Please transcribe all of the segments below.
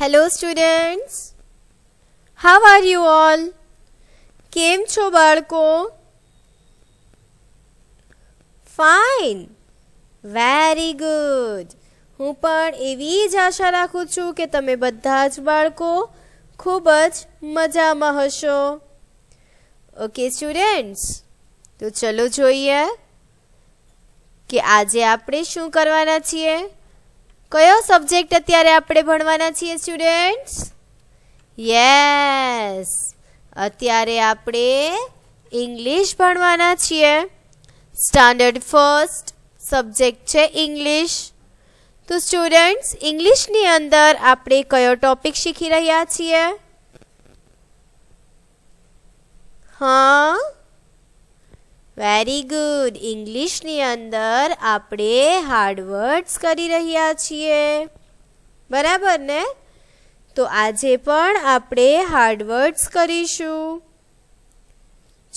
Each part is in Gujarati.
Hello students how are you all કેમ છો બાળકો ફાઇન વેરી ગુડ હું પણ એવી જ આશા રાખું છું કે તમે બધા જ બાળકો ખૂબ જ મજામાં હશો ઓકે સ્ટુડન્ટ્સ તો ચલો જોઈએ કે આજે આપણે શું કરવાના છીએ કયો સબ્જેક્ટ અત્યારે આપણે ભણવાના છે સ્ટુડન્ટ્સ યસ અત્યારે આપણે ઇંગ્લિશ ભણવાના છે સ્ટાન્ડર્ડ 1 સબ્જેક્ટ છે ઇંગ્લિશ તો સ્ટુડન્ટ્સ ઇંગ્લિશ ની અંદર આપણે કયો ટોપિક શીખી રહ્યા છીએ હા વેરી ગુડ ઇંગ્લિશની અંદર આપણે હાર્ડવર્ડ્સ કરી રહ્યા છીએ બરાબર ને તો આજે પણ આપણે હાર્ડવર્ડ્સ કરીશું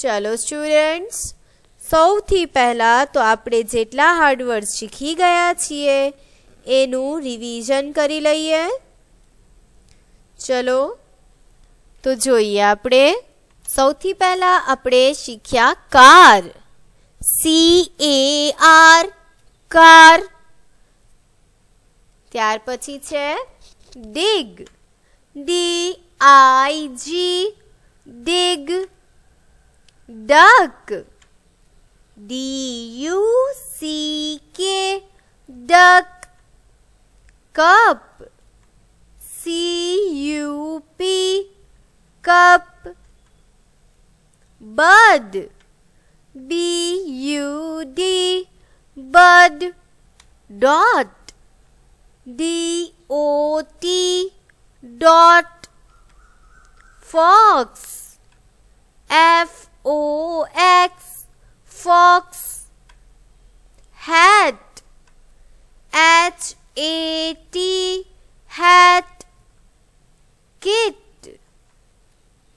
ચલો સ્ટુડન્ટ્સ સૌથી પહેલાં તો આપણે જેટલા હાર્ડ શીખી ગયા છીએ એનું રિવિઝન કરી લઈએ ચલો તો જોઈએ આપણે સૌથી પહેલાં આપણે શીખ્યા car C A R car ત્યાર પછી છે dig D I G dig duck D U C K duck cup C U P cup bud B U D bud dot D O T dot fox F O X fox hat H A T hat kit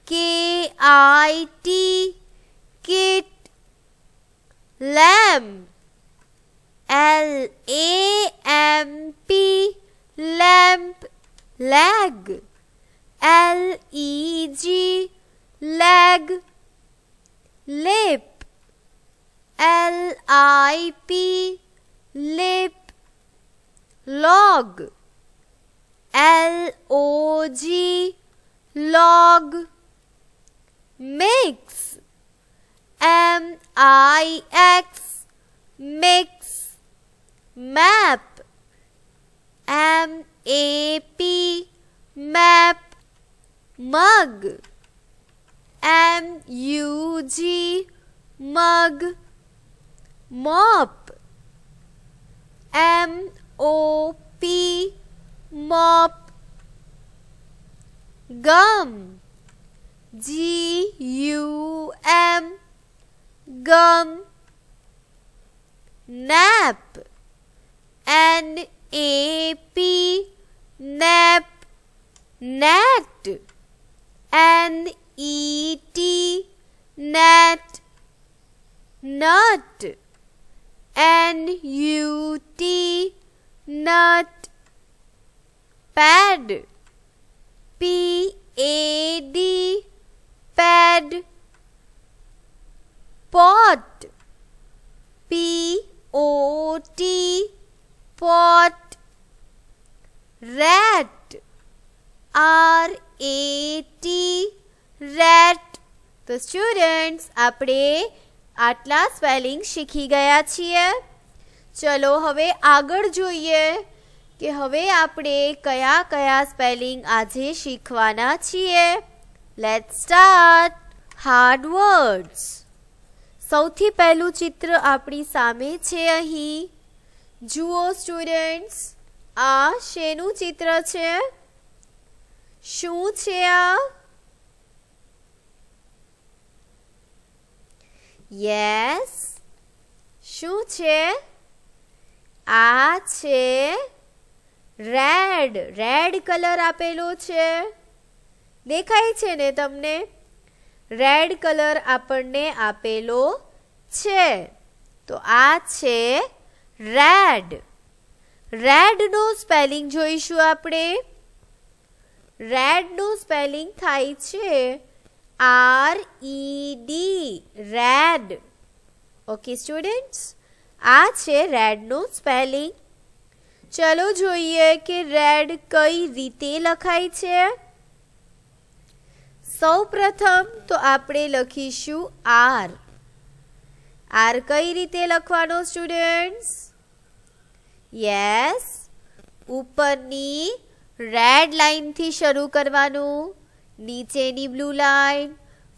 K I T kit lamp L A M P lamp leg L E G leg lip L I P lip log L O G log mix M I X mix map M A P map mug M U G mug mop M O P mop gum G U M gum nap n a p nap net n e t net nut n u t nut pad p a d pad pot p o t pot rat r a t rat तो स्टूडेंट्स अपने आटला स्पेलिंग शीखी गया छे चलो हमें आग जो कि हमें आप कया कया स्पेलिंग आज शीखवा छे लेट्स स्टार्ट हार्ड वर्ड्स સૌથી પહેલું ચિત્ર આપણી સામે છે અહીં જુઓ સ્ટુડન્ટ્સ આ શેનું ચિત્ર છે શું છે આ યસ શું છે આ છે રેડ રેડ કલર આપેલો છે દેખાય છે ને તમને રેડ કલર આપણને આપેલો છે તો આ છે રેડ રેડનું સ્પેલિંગ જોઈશું આપણે રેડનું સ્પેલિંગ થાય છે R E D red okay students આ છે રેડનું સ્પેલિંગ ચલો જોઈએ કે રેડ કઈ રીતે લખાય છે સૌ પ્રથમ તો આપણે લખીશું આર આર કઈ રીતે લખવાનો સ્ટુડન્ટ્સ યસ ઉપરની રેડ લાઈનથી શરૂ કરવાનું નીચેની બ્લુ લાઇન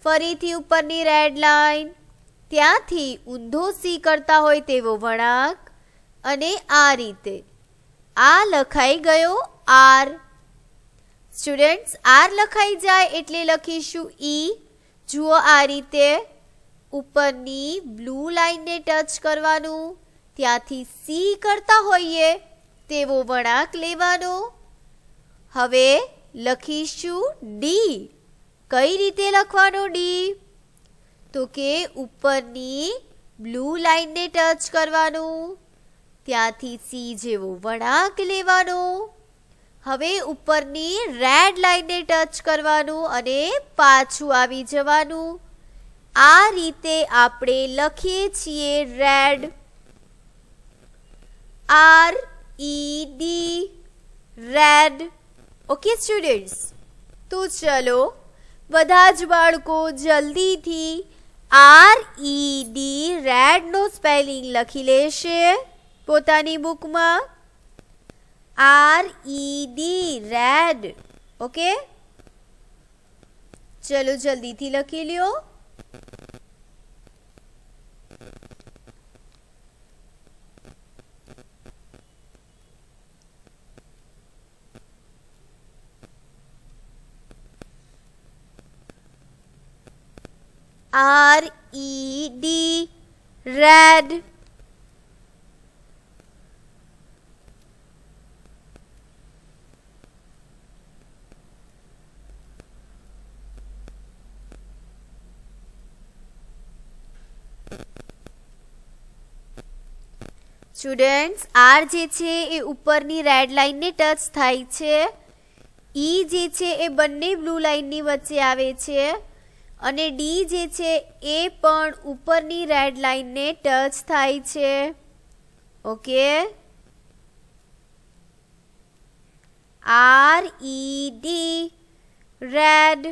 ફરીથી ઉપરની રેડ લાઈન ત્યાંથી ઊંધો સી કરતા હોય તેવો વળાંક અને આ રીતે આ લખાઈ ગયો આર સ્ટુડન્ટ્સ આર લખાઈ જાય એટલે લખીશું ઈ e. જુઓ આ રીતે ઉપરની બ્લુ લાઈનને ટચ કરવાનું ત્યાંથી સી કરતા હોઈએ તેવો વળાંક લેવાનો હવે લખીશું ડી કઈ રીતે લખવાનો ડી તો કે ઉપરની બ્લુ લાઈનને ટચ કરવાનું ત્યાંથી સી જેવો વળાંક લેવાનો હવે ઉપરની રેડ લાઈનને ટચ કરવાનું અને પાછું આવી જવાનું આ રીતે આપણે લખીએ છીએ red R E D red okay students તો ચલો બધા જ બાળકો જલ્દીથી આર ઈ ડી રેડનો સ્પેલિંગ લખી લેશે પોતાની બુકમાં R E D red okay ચલો જલ્દીથી લખી લ્યો R E D red students R જે છે એ ઉપરની રેડ લાઇનને ટચ થાય છે ઈ e જે છે એ બંને બ્લુ લાઇનની વચ્ચે આવે છે અને ડી જે છે એ પણ ઉપરની રેડ લાઇનને ટચ થાય છે okay R E D red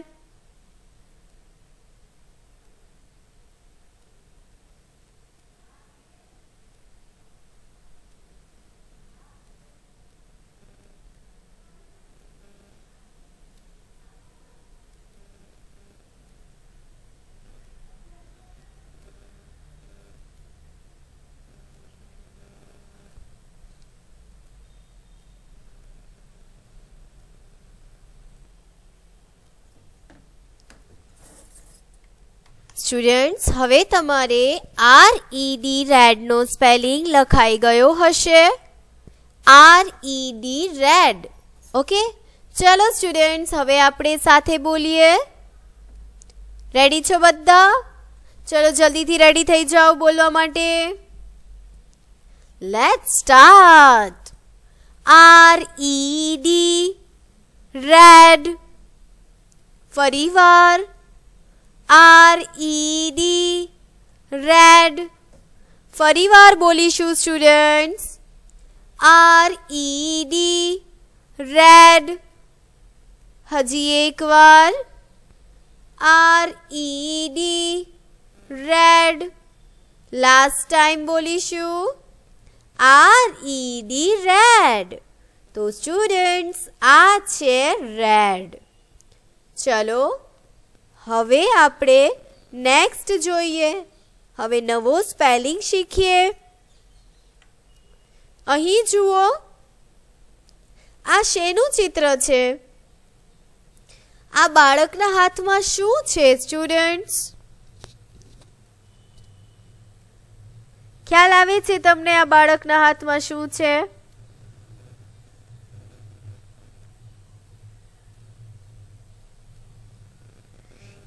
students હવે તમારે આર ઈ ડી રેડનો સ્પેલિંગ લખાઈ ગયો હશે R E D red okay ચલો સ્ટુડન્ટ્સ હવે આપણે સાથે બોલીએ રેડી છો બધા ચલો જલ્દીથી રેડી થઈ જાઓ બોલવા માટે let start R E D red ફરી વાર આર ઈ ડી રેડ ફરીવાર બોલીશું students R E D red હજી એકવાર R E D red last time બોલીશું આર ઈ ડી રેડ તો સ્ટુડન્ટ્સ આ છે રેડ ચલો હવે આપણે નેક્સ્ટ જોઈએ હવે નવો સ્પેલિંગ શીખીએ અહીં જુઓ આ શેનું ચિત્ર છે આ બાળકના હાથમાં શું છે સ્ટુડન્ટ્સ ખ્યાલ આવે છે તમને આ બાળકના હાથમાં શું છે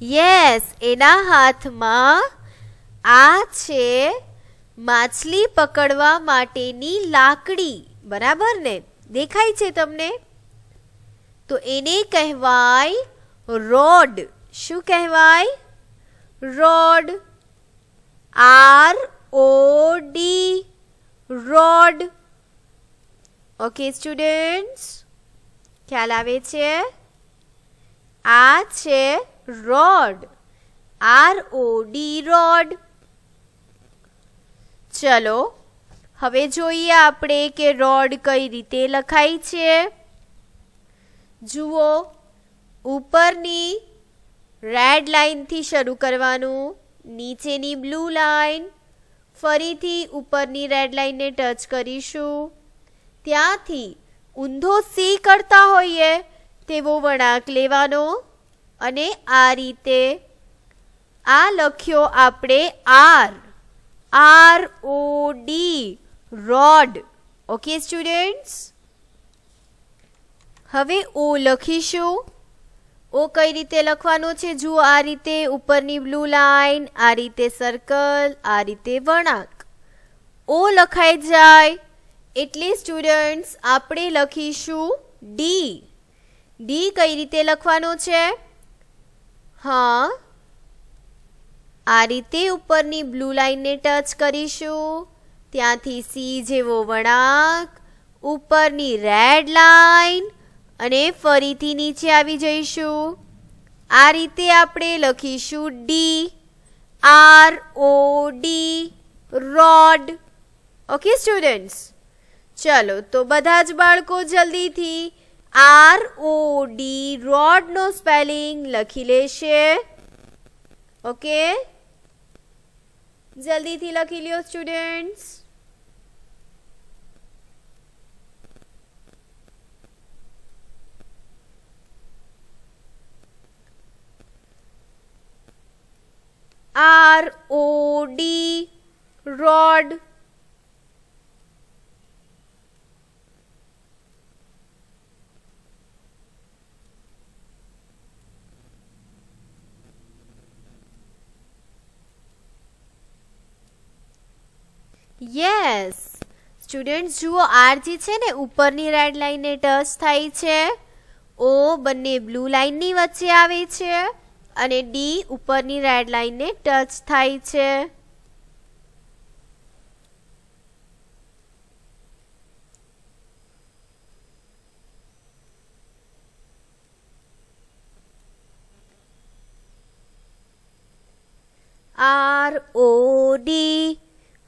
યસ એના હાથમાં આ છે માછલી પકડવા માટેની લાકડી બરાબર ને દેખાય છે તમને તો એને કહેવાય રોડ શું કહેવાય road R O D road okay students ખ્યાલ આવે છે આ છે road r o d rod ચલો હવે જોઈએ આપણે કે રોડ કઈ રીતે લખાય છે જુઓ ઉપરની રેડ લાઇનથી શરૂ કરવાનું નીચેની બ્લુ લાઇન ફરીથી ઉપરની રેડ લાઇનને ટચ કરીશું ત્યાંથી ઊંધો સી કરતા હોઈએ તેવો વળાંક લેવાનો અને આ રીતે આ લખ્યો આપણે R R O D road okay students હવે ઓ લખીશું ઓ કઈ રીતે લખવાનો છે જુઓ આ રીતે ઉપરની બ્લુ લાઈન આ રીતે સર્કલ આ રીતે વળાંક ઓ લખાઈ જાય એટલે સ્ટુડન્ટ્સ આપણે લખીશું ડી ડી કઈ રીતે લખવાનો છે હા આ રીતે ઉપરની બ્લુ લાઈનને ટચ કરીશું ત્યાંથી સી જેવો વળાંક ઉપરની રેડ લાઈન અને ફરીથી નીચે આવી જઈશું આ રીતે આપણે લખીશું D R O D road okay students ચલો તો બધા જ બાળકો જલ્દીથી આર ઓ ડી રોડ નો સ્પેલિંગ લખી લેશે ઓકે જલ્દીથી લખી લ્યો students R O D road yes student જુઓ આર જે છે ને ઉપરની રેડ લાઇનને ટચ થાય છે ઓ બંને બ્લુ લાઇનની વચ્ચે આવે છે અને ડી ઉપરની રેડ લાઇનને ટચ થાય છે આર ઓ D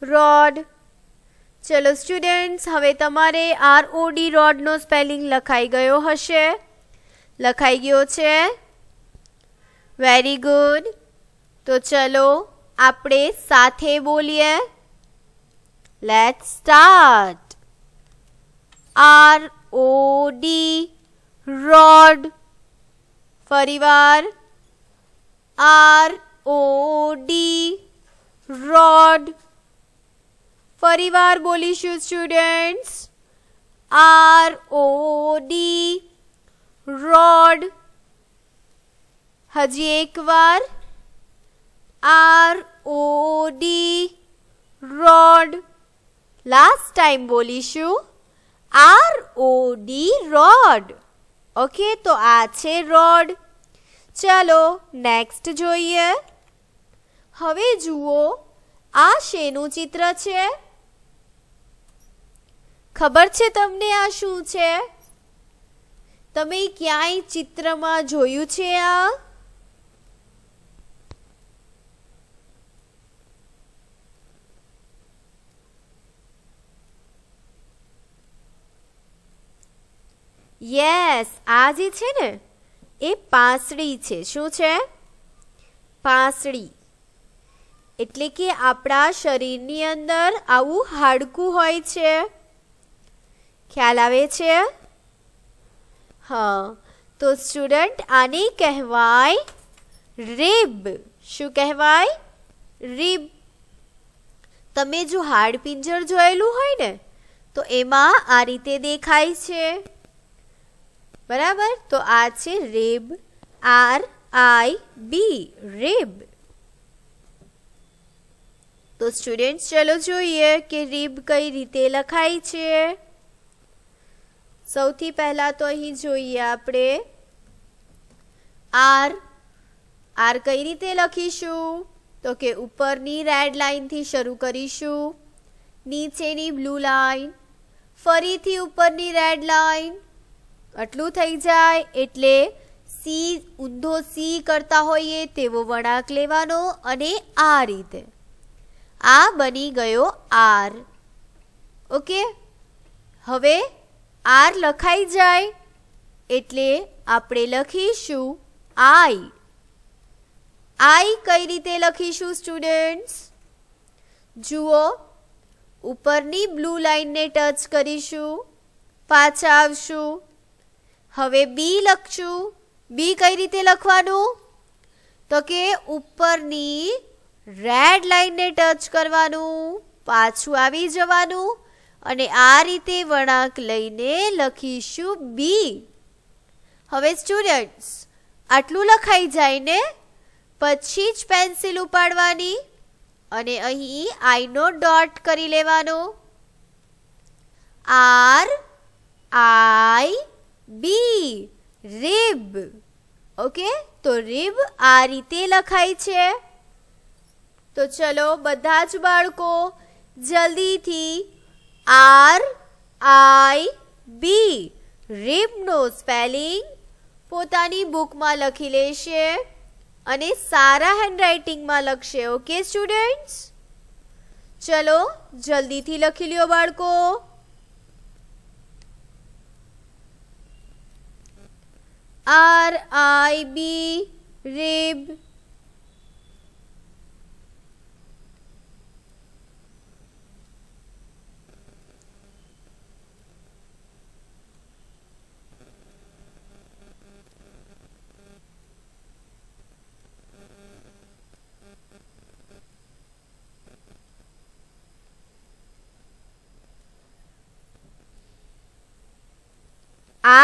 રોડ ચલો સ્ટુડન્ટ્સ હવે તમારે આર ઓડી રોડનો સ્પેલિંગ લખાઈ ગયો હશે લખાઈ ગયો છે વેરી ગુડ તો ચલો આપણે સાથે બોલીએ let start R O D road ફરીવાર આર ઓ ડી રોડ ફરીવાર બોલીશું students R O D road હજી એકવાર R O D road last time બોલીશું R O D road okay તો આ છે રોડ ચાલો નેક્સ્ટ જોઈએ હવે જુઓ આ શેનું ચિત્ર છે ખબર છે તમને આ શું છે તમે ક્યાંય ચિત્રમાં જોયું છે આ યસ આ જે છે ને એ પાસળી છે શું છે પાસળી એટલે કે આપણા શરીરની અંદર આવું હાડકું હોય છે ખ્યાલ આવે છે હ તો સ્ટુડન્ટ આને કહેવાય રિબ શું કહેવાય રિબ તમે જો હાડ પિંજર જોયેલું હોય ને તો એમાં આ રીતે દેખાય છે બરાબર તો આ છે રિબ આર આઈ બી રિબ તો સ્ટુડન્ટ ચલો જોઈએ કે રિબ કઈ રીતે લખાય છે સૌથી પહેલાં તો અહીં જોઈએ આપણે આર આર કઈ રીતે લખીશું તો કે ઉપરની રેડ લાઇનથી શરૂ કરીશું નીચેની બ્લુ લાઇન ફરીથી ઉપરની રેડ લાઇન આટલું થઈ જાય એટલે સી ઊંધો સી કરતા હોઈએ તેવો વળાંક લેવાનો અને આ રીતે આ બની ગયો આર ઓકે હવે આર લખાઈ જાય એટલે આપણે લખીશું આઈ આઈ કઈ રીતે લખીશું સ્ટુડન્ટ્સ જુઓ ઉપરની બ્લુ લાઈનને ટચ કરીશું પાછા આવશું હવે બી લખશું બી કઈ રીતે લખવાનું તો કે ઉપરની રેડ લાઈનને ટચ કરવાનું પાછું આવી જવાનું અને આ રીતે વળાંક લઈને લખીશું બી હવે સ્ટુડન્ટ્સ આટલું લખાઈ જાય ને પછી જ પેન્સિલ ઉપાડવાની અને અહીં આઈનો ડોટ કરી લેવાનો R I B rib okay તો રીબ આ રીતે લખાય છે તો ચલો બધા જ બાળકો જલ્દીથી આર આઈ બી રીબનું સ્પેલિંગ પોતાની બુકમાં લખી લેશે અને સારા હેન્ડરાઇટિંગમાં લખશે ઓકે સ્ટુડન્ટ્સ ચલો જલ્દીથી લખી લ્યો બાળકો R I B rib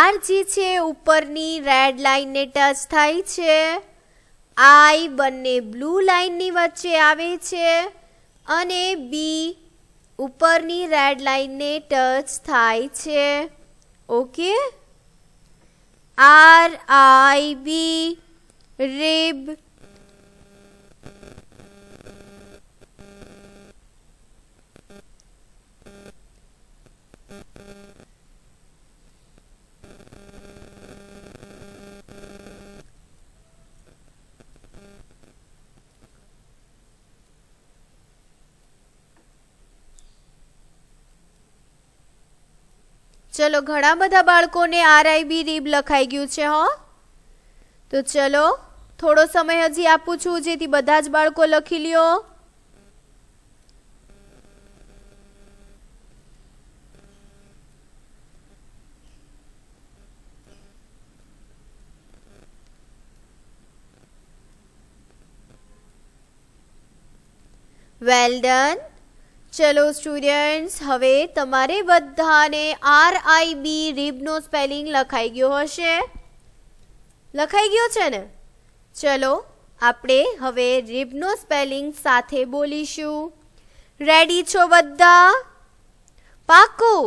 R જે છે ઉપરની રેડ લાઇનને ટચ થાય છે આઈ બંને બ્લુ લાઇનની વચ્ચે આવે છે અને બી ઉપરની રેડ લાઇનને ટચ થાય છે okay R I B rib ચલો ઘણા બધા બાળકોને આર આઈ બી રીબ લખાઈ ગયું છે હો તો ચલો થોડો સમય હજી આપું છું જેથી બધા જ બાળકો લખી લ્યો વેલ ડીન ચલો સ્ટુડન્ટ્સ હવે તમારે બધાને આર આઈ બી રીબનો સ્પેલિંગ લખાઈ ગયો હશે લખાઈ ગયો છે ને ચલો આપણે હવે રીબનો સ્પેલિંગ સાથે બોલીશું રેડી છો બધા પાકું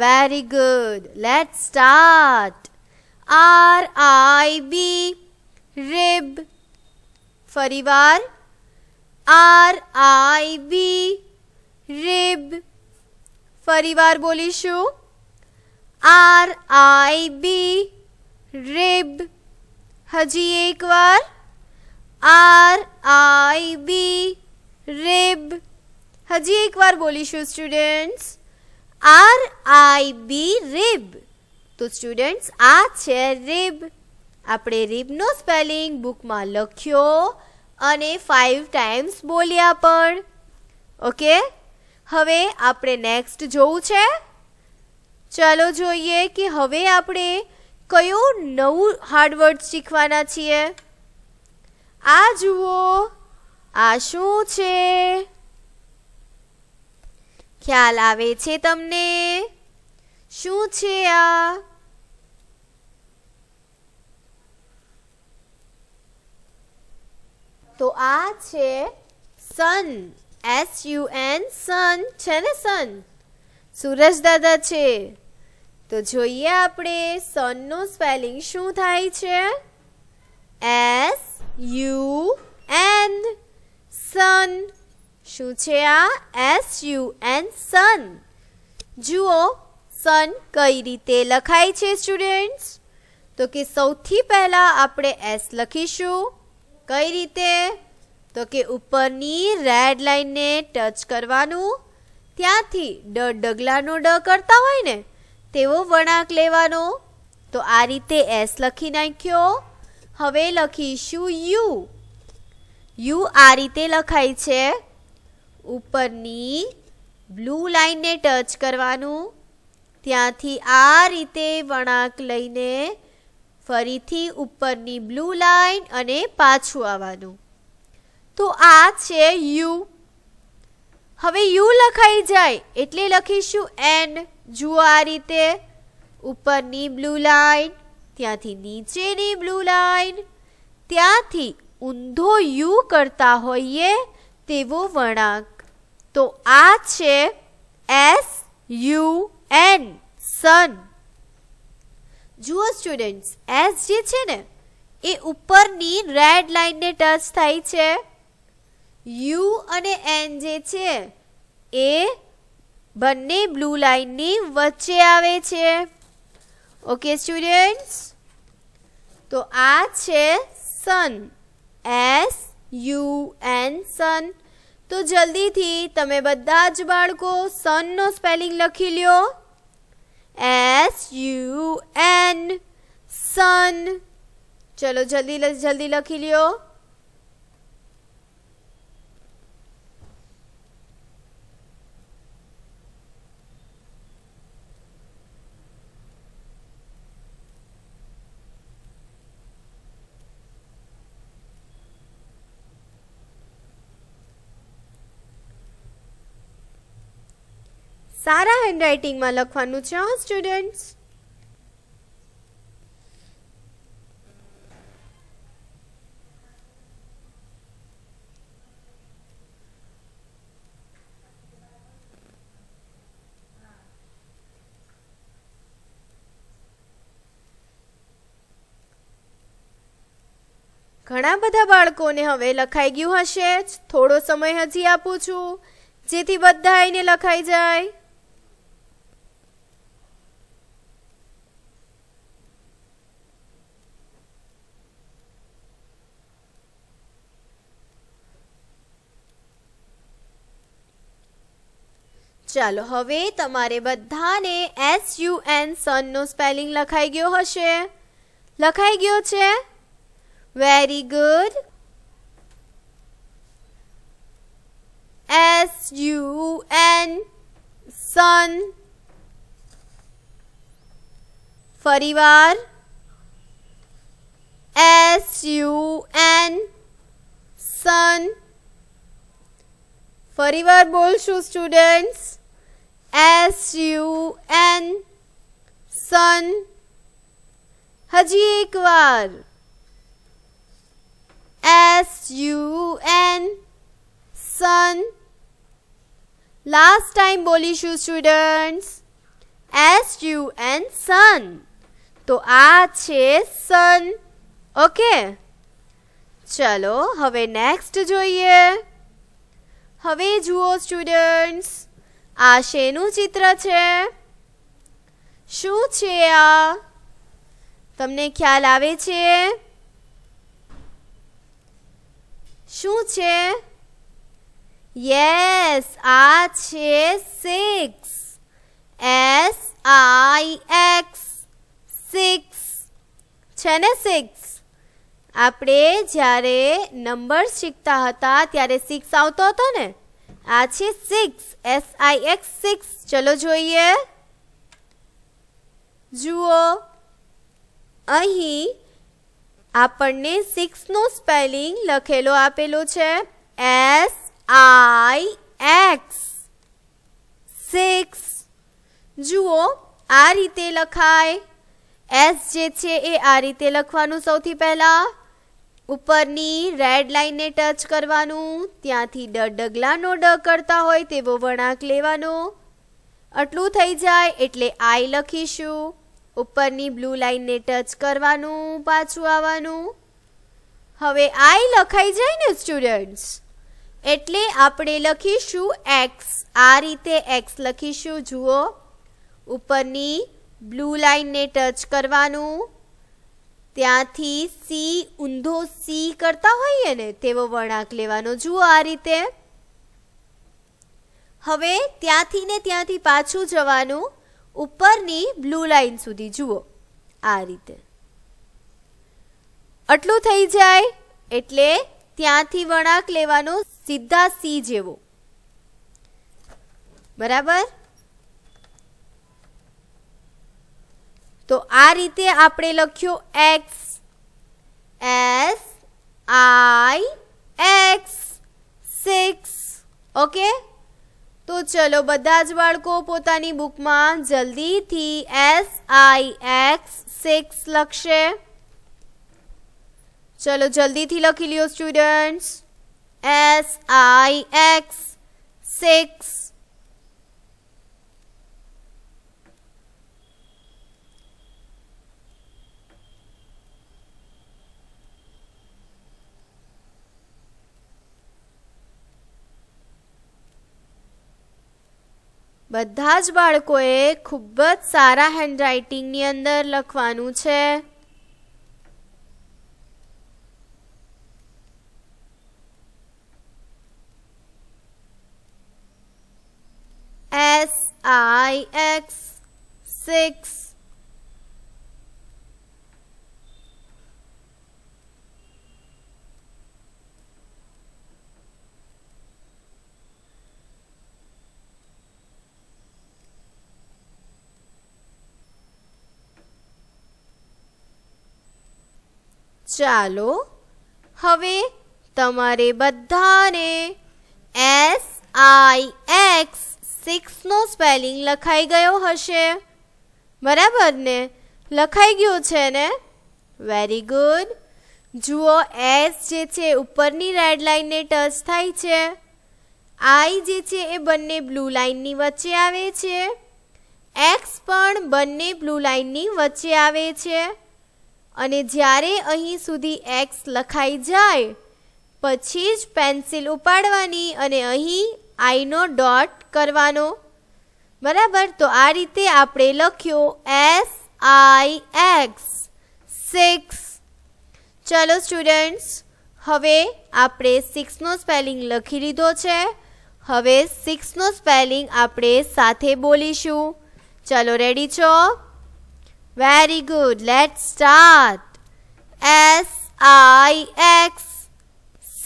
very good let start R I B rib ફરીવાર આર આઈ બી rib ફરીવાર બોલીશું આર આઈ બી રિબ હજી એકવાર આર આઈ બી રિબ હજી એકવાર બોલીશું સ્ટુડન્ટ્સ આર આઈ બી રિબ તો સ્ટુડન્ટ્સ આ છે રિબ આપણે રિબનો સ્પેલિંગ બુકમાં લખ્યો અને ફાઇવ ટાઈમ્સ બોલ્યા પણ ઓકે હવે આપણે નેક્સ્ટ જોવું છે ચાલો જોઈએ કે હવે આપણે કયું નવું હાર્ડવર્ડ શીખવાના છીએ આ જુઓ આ શું છે ખ્યાલ આવે છે તમને શું છે આ તો આ છે sun S U N sun છે ને સન સૂરજ દાદા છે તો જોઈએ આપણે સનનું સ્પેલિંગ શું થાય છે એસ યુ એન સન શું છે આ એસ યુ એન સન જુઓ સન કઈ રીતે લખાય છે સ્ટુડન્ટ્સ તો કે સૌથી પહેલાં આપણે એસ લખીશું કઈ રીતે તો કે ઉપરની રેડ લાઈનને ટચ કરવાનું ત્યાંથી ડ ડગલાનો ડ કરતા હોય ને તેવો વળાંક લેવાનો તો આ રીતે એસ લખી નાખ્યો હવે લખીશું યુ યુ આ રીતે લખાય છે ઉપરની બ્લુ લાઈનને ટચ કરવાનું ત્યાંથી આ રીતે વળાંક લઈને ફરીથી ઉપરની બ્લુ લાઈન અને પાછું આવવાનું તો આ છે યુ હવે યુ લખાઈ જાય એટલે લખીશું એન્ડ જુઓ આ રીતે ઉપરની બ્લુ લાઈન ત્યાંથી નીચેની બ્લુ લાઈન ત્યાંથી ઊંધો યુ કરતા હોઈએ તેવો વળાંક તો આ છે એસ યુ એન સન જુઓ સ્ટુડન્ટ્સ એસ જે છે ને એ ઉપરની રેડ લાઈનને ટચ થાય છે યુ અને એન જે છે એ બંને બ્લુ લાઇનની વચ્ચે આવે છે ઓકે સ્ટુડન્ટ્સ તો આ છે sun S U N sun તો જલ્દીથી તમે બધા જ બાળકો સનનો સ્પેલિંગ લખી લ્યો એસ યુ એન સન ચલો જલ્દી જલ્દી લખી લ્યો સારા હેન્ડરાઇટિંગમાં લખવાનું છે હા ઘણા બધા બાળકોને હવે લખાઈ ગયું હશે જ થોડો સમય હજી આપું છું જેથી બધા એને લખાઈ જાય ચાલો હવે તમારે બધાને એસ યુ એન સનનો સ્પેલિંગ લખાઈ ગયો હશે લખાઈ ગયો છે very good S U N sun ફરીવાર એસ યુ એન સન ફરીવાર બોલશું students S U N sun હજી એકવાર S U N sun last time બોલીશું students S U N sun તો આ છે સન ઓકે ચલો હવે નેક્સ્ટ જોઈએ હવે જુઓ સ્ટુડન્ટ્સ આ શેનું ચિત્ર છે શું છે આ તમને ખ્યાલ આવે છે શું છે યસ આ છે six S I X six છે ને સિક્સ આપણે જ્યારે નંબર શીખતા હતા ત્યારે સિક્સ આવતો હતો ને આ છે six S I X six ચલો જોઈએ જુઓ અહીં આપણને સિક્સનું સ્પેલિંગ લખેલો આપેલો છે એસ આઈ એક્સ સિક્સ જુઓ આ રીતે લખાય એસ જે છે એ આ રીતે લખવાનું સૌથી પહેલાં ઉપરની રેડ લાઈનને ટચ કરવાનું ત્યાંથી ડ ડગલાનો ડ કરતા હોય તેવો વળાંક લેવાનો આટલું થઈ જાય એટલે આઈ લખીશું ઉપરની બ્લુ લાઈનને ટચ કરવાનું પાછું આવવાનું હવે આઈ લખાઈ જાય ને સ્ટુડન્ટ્સ એટલે આપણે લખીશું એક્સ આ રીતે એક્સ લખીશું જુઓ ઉપરની બ્લુ લાઈનને ટચ કરવાનું ત્યાંથી સી ઊંધો સી કરતા હોઈએ ને તેવો વળાંક લેવાનો જુઓ આ રીતે હવે ત્યાંથી ને ત્યાંથી પાછું જવાનું ઉપરની બ્લુ લાઈન સુધી જુઓ આ રીતે આટલું થઈ જાય એટલે ત્યાંથી વળાંક લેવાનો સીધા સી જેવો બરાબર तो आ रीते आपड़े लिखियो X S I X 6 okay तो चलो બધા જ બાળકો પોતાની બુક માં જલ્દી થી S I X 6 લખશે चलो જલ્દી થી લખી લ્યો સ્ટુડન્ટ્સ S I X 6 બધા જ બાળકોએ ખૂબ જ સારા હેન્ડરાઇટિંગની અંદર લખવાનું છે ચાલો હવે તમારે બધાને એસ આઈ એક્સ સિક્સનો સ્પેલિંગ લખાઈ ગયો હશે બરાબર ને લખાઈ ગયું છે ને વેરી ગુડ જુઓ એસ જે છે ઉપરની રેડ લાઇનને ટચ થાય છે આઈ જે છે એ બંને બ્લુ લાઇનની વચ્ચે આવે છે એક્સ પણ બંને બ્લુ લાઇનની વચ્ચે આવે છે અને જ્યારે અહીં સુધી એક્સ લખાઈ જાય પછી જ પેન્સિલ ઉપાડવાની અને અહીં આઈનો ડોટ કરવાનો બરાબર તો આ રીતે આપણે લખ્યો એસ આઈ એક્સ સિક્સ ચલો સ્ટુડન્ટ્સ હવે આપણે સિક્સનો સ્પેલિંગ લખી લીધો છે હવે સિક્સનો સ્પેલિંગ આપણે સાથે બોલીશું ચલો રેડી છો Very good. Let's start. S I X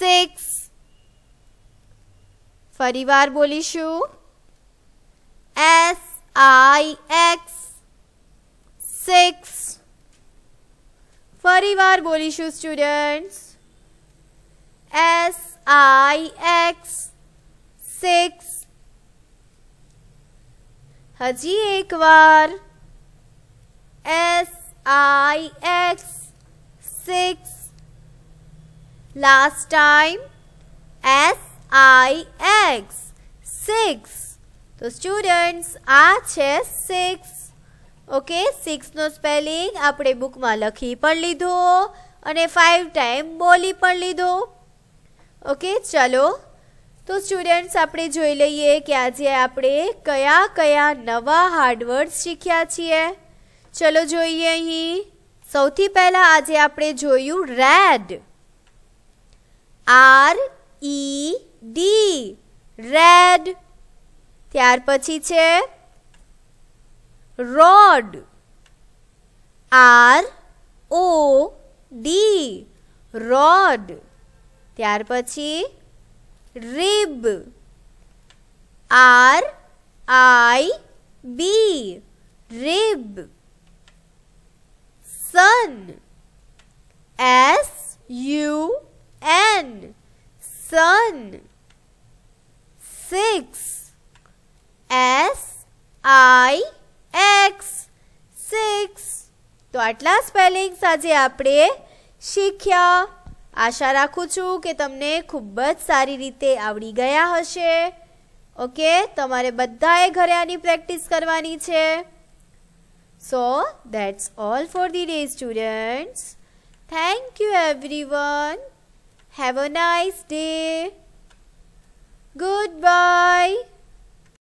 six ફરીવાર બોલીશું S I X six ફરીવાર બોલીશું students S I X six હજી એકવાર S I X 6 last time S I X 6 તો સ્ટુડન્ટ્સ આ છે 6 ઓકે 6 નો સ્પેલિંગ આપણે બુકમાં લખી પણ લીધો અને 5 ટાઈમ બોલી પણ લીધો ઓકે ચલો તો સ્ટુડન્ટ્સ આપણે જોઈ લઈએ કે આજે આપણે કયા કયા નવા હાર્ડવર્ડ શીખ્યા છીએ ચલો જોઈએ અહીં સૌથી પહેલાં આજે આપણે જોયું red R E D red ત્યાર પછી છે road R O D road ત્યાર પછી rib R I B rib sun S U N sun six S I X six તો આટલા સ્પેલિંગ્સ આજે આપણે શીખ્યા આશા રાખું છું કે તમને ખૂબ જ સારી રીતે આવડી ગયા હશે ઓકે તમારે બધાએ ઘરે આની પ્રેક્ટિસ કરવાની છે So that's all for the day students. Thank you everyone. Have a nice day. Goodbye.